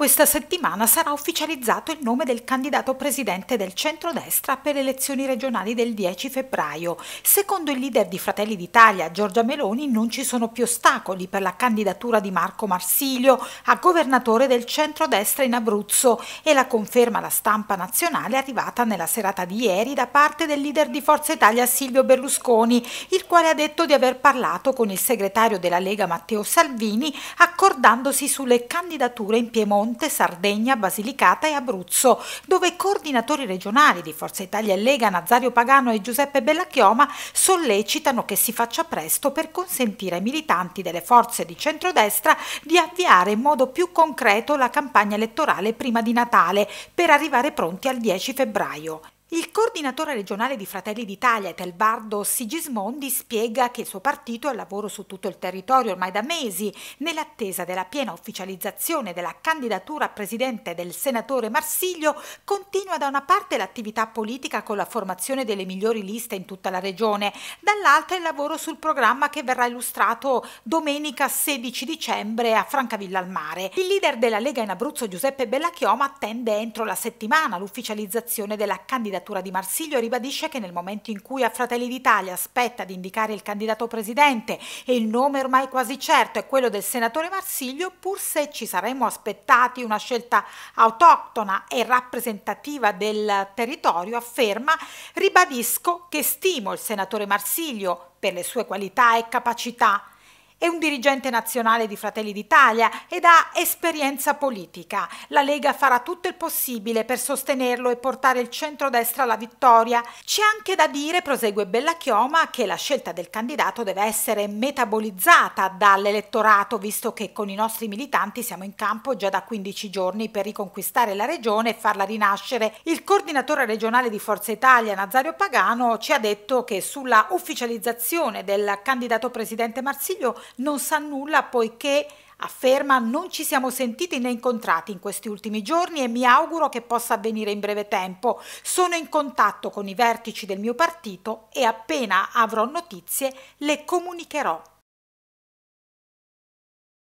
questa settimana sarà ufficializzato il nome del candidato presidente del centrodestra per le elezioni regionali del 10 febbraio. Secondo il leader di Fratelli d'Italia, Giorgia Meloni, non ci sono più ostacoli per la candidatura di Marco Marsilio a governatore del centrodestra in Abruzzo e la conferma alla stampa nazionale arrivata nella serata di ieri da parte del leader di Forza Italia Silvio Berlusconi, il quale ha detto di aver parlato con il segretario della Lega Matteo Salvini accordandosi sulle candidature in Piemonte Piemonte, Sardegna, Basilicata e Abruzzo, dove i coordinatori regionali di Forza Italia e Lega, Nazario Pagano e Giuseppe Bellacchioma, sollecitano che si faccia presto per consentire ai militanti delle forze di centrodestra di avviare in modo più concreto la campagna elettorale prima di Natale, per arrivare pronti al 10 febbraio. Il coordinatore regionale di Fratelli d'Italia, Telbardo Sigismondi, spiega che il suo partito è al lavoro su tutto il territorio ormai da mesi, nell'attesa della piena ufficializzazione della candidatura a presidente del senatore Marsiglio, continua da una parte l'attività politica con la formazione delle migliori liste in tutta la regione, dall'altra il lavoro sul programma che verrà illustrato domenica 16 dicembre a Francavilla al Mare. Il leader della Lega in Abruzzo, Giuseppe Bellachioma, attende entro la settimana l'ufficializzazione della candidatura candidatura di Marsiglio ribadisce che nel momento in cui a Fratelli d'Italia spetta di indicare il candidato presidente e il nome ormai quasi certo è quello del senatore Marsiglio, pur se ci saremmo aspettati una scelta autoctona e rappresentativa del territorio, afferma, ribadisco che stimo il senatore Marsiglio per le sue qualità e capacità è un dirigente nazionale di Fratelli d'Italia ed ha esperienza politica. La Lega farà tutto il possibile per sostenerlo e portare il centrodestra alla vittoria. C'è anche da dire, prosegue Bella Chioma, che la scelta del candidato deve essere metabolizzata dall'elettorato, visto che con i nostri militanti siamo in campo già da 15 giorni per riconquistare la regione e farla rinascere. Il coordinatore regionale di Forza Italia, Nazario Pagano, ci ha detto che sulla ufficializzazione del candidato presidente Marsiglio non sa nulla poiché afferma non ci siamo sentiti né incontrati in questi ultimi giorni e mi auguro che possa avvenire in breve tempo. Sono in contatto con i vertici del mio partito e appena avrò notizie le comunicherò.